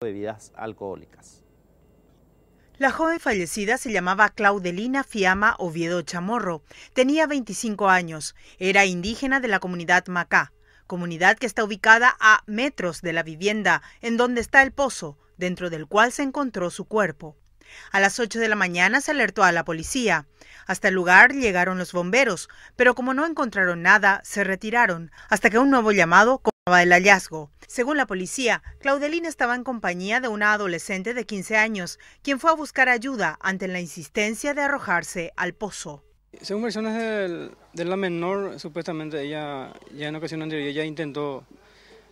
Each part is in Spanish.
bebidas alcohólicas. La joven fallecida se llamaba Claudelina Fiama Oviedo Chamorro. Tenía 25 años. Era indígena de la comunidad Macá, comunidad que está ubicada a metros de la vivienda en donde está el pozo, dentro del cual se encontró su cuerpo. A las 8 de la mañana se alertó a la policía. Hasta el lugar llegaron los bomberos, pero como no encontraron nada, se retiraron hasta que un nuevo llamado el hallazgo. Según la policía, Claudelina estaba en compañía de una adolescente de 15 años, quien fue a buscar ayuda ante la insistencia de arrojarse al pozo. Según versiones de la menor, supuestamente ella ya en ocasiones anterior ya intentó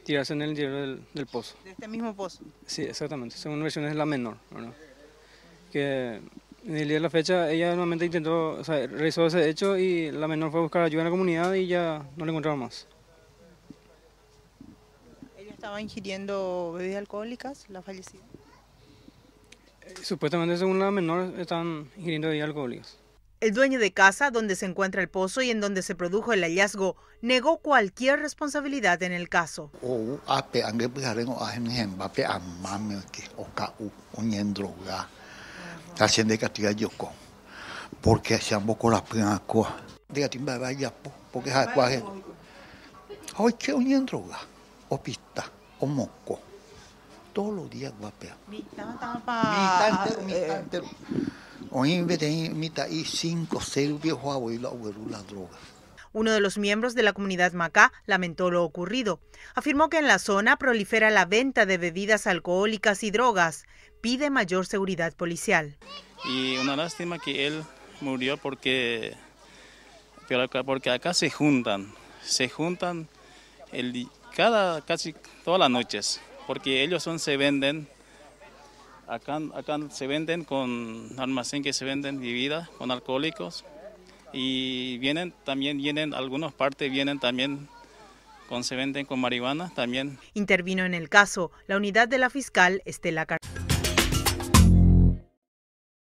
tirarse en el interior del, pozo. ¿De este mismo pozo? Sí, exactamente, según versiones de la menor. Que en el día de la fecha ella nuevamente intentó, o sea, realizó ese hecho y la menor fue a buscar ayuda en la comunidad y ya no la encontraron más estaba ingiriendo bebidas alcohólicas, la fallecida. Eh, supuestamente según la menor están ingiriendo bebidas alcohólicas. El dueño de casa, donde se encuentra el pozo y en donde se produjo el hallazgo, negó cualquier responsabilidad en el caso. Porque se han la pena porque se Hoy que droga o pista o moco. Todos los días guapea. Eh. y cinco, Uno de los miembros de la comunidad Macá lamentó lo ocurrido. Afirmó que en la zona prolifera la venta de bebidas alcohólicas y drogas. Pide mayor seguridad policial. Y una lástima que él murió porque, porque acá se juntan. Se juntan el cada, casi todas las noches, porque ellos son, se venden, acá, acá se venden con almacén que se venden bebidas, con alcohólicos, y vienen también, vienen, algunas partes vienen también con se venden con marihuana también. Intervino en el caso la unidad de la fiscal Estela